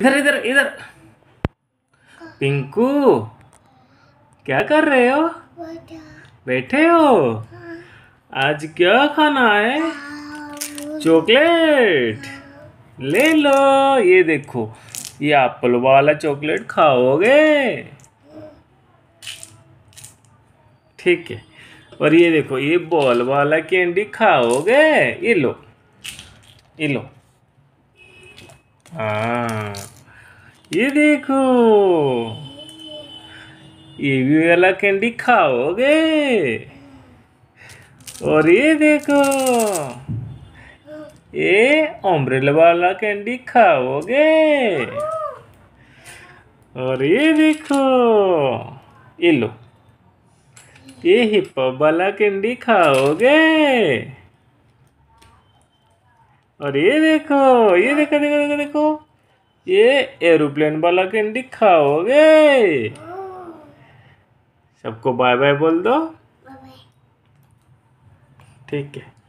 इधर इधर इधर पिंकू क्या कर रहे हो बैठे हो आज क्या खाना है चॉकलेट ले लो ये देखो ये एप्पल वाला चॉकलेट खाओगे ठीक है और ये देखो ये बॉल वाला कैंडी खाओगे ये लो ये लो हाँ। ये देखो ये भी वाला कैंडी खाओगे और ये देखो ये ऑम्ब्रेला वाला कैंडी खाओगे और ये देखो ये लो ये हिप वाला कैंडी खाओगे और ये देखो ये देखो देखो देखो देखो ये एरोप्लेन वाला कैंडी खाओगे सबको बाय बाय बोल दो ठीक है